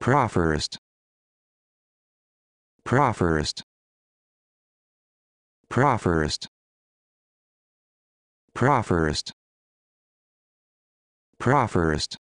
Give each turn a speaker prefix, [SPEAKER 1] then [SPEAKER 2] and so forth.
[SPEAKER 1] Profferest. Profferest. Profferest. Profferest. Profferest.